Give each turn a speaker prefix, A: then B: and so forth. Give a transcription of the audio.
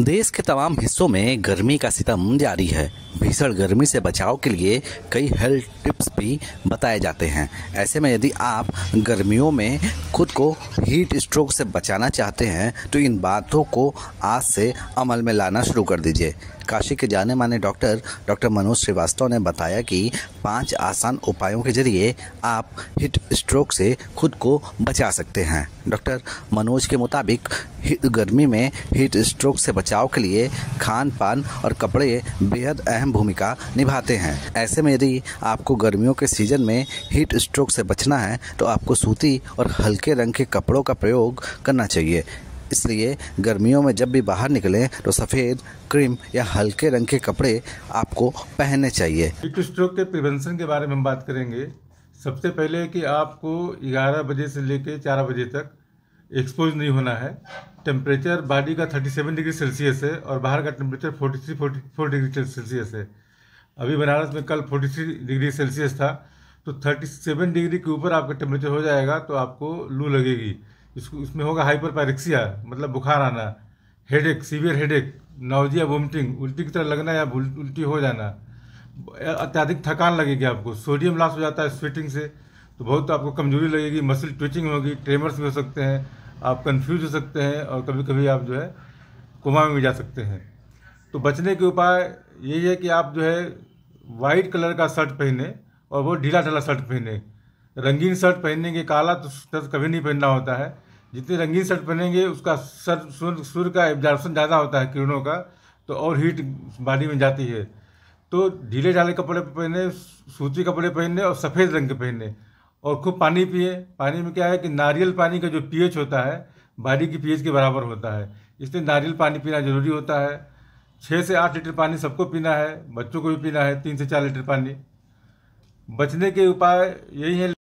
A: देश के तमाम हिस्सों में गर्मी का सितम जारी है भीषण गर्मी से बचाव के लिए कई हेल्थ टिप्स भी बताए जाते हैं ऐसे में यदि आप गर्मियों में खुद को हीट स्ट्रोक से बचाना चाहते हैं तो इन बातों को आज से अमल में लाना शुरू कर दीजिए काशी के जाने माने डॉक्टर डॉक्टर मनोज श्रीवास्तव ने बताया कि पांच आसान उपायों के जरिए आप हीट स्ट्रोक से खुद को बचा सकते हैं डॉक्टर मनोज के मुताबिक गर्मी में हीट स्ट्रोक से बचाव के लिए खान पान और कपड़े बेहद अहम अहम भूमिका निभाते हैं ऐसे में यदि आपको गर्मियों के सीजन में हीट स्ट्रोक से बचना है तो आपको सूती और हल्के रंग के कपड़ों का प्रयोग करना चाहिए इसलिए गर्मियों में जब भी बाहर निकलें तो सफ़ेद क्रीम या हल्के रंग के कपड़े आपको पहनने चाहिए
B: हीट स्ट्रोक के प्रिवेंशन के बारे में हम बात करेंगे सबसे पहले कि आपको 11 बजे से लेकर 4 बजे तक एक्सपोज नहीं होना है टेम्परेचर बॉडी का 37 डिग्री सेल्सियस है और बाहर का टेम्परेचर 43 44 डिग्री सेल्सियस है अभी बनारस में कल 43 डिग्री सेल्सियस था तो 37 डिग्री के ऊपर आपका टेम्परेचर हो जाएगा तो आपको लू लगेगी इसको इसमें होगा पैरिक्सिया मतलब बुखार आना headache severe headache nausea vomiting उल्टी की तरह लगना या उल्टी हो जाना अत्यधिक थकान लगेगी आपको सोडियम लॉस हो जाता है स्वेटिंग से तो बहुत तो आपको कमजोरी लगेगी मसल ट्विचिंग होगी ट्रेमर्स भी हो सकते हैं आप कन्फ्यूज हो सकते हैं और कभी कभी आप जो है कुमा में भी जा सकते हैं तो बचने के उपाय यही है कि आप जो है वाइट कलर का शर्ट पहने और वो ढीला ढीला शर्ट पहने रंगीन शर्ट पहनने के काला तो शर्ट कभी नहीं पहनना होता है जितने रंगीन शर्ट पहनेंगे उसका सर सूर्य सूर्य का एब्जॉर्बन ज़्यादा होता है किरणों का तो और हीट बॉडी में जाती है तो ढीले ढाले कपड़े पहने सूती कपड़े पहने और सफ़ेद रंग के पहने और खूब पानी पिए पानी में क्या है कि नारियल पानी का जो पीएच होता है बाड़ी की पीएच के बराबर होता है इसलिए नारियल पानी पीना जरूरी होता है छः से आठ लीटर पानी सबको पीना है बच्चों को भी पीना है तीन से चार लीटर पानी बचने के उपाय यही है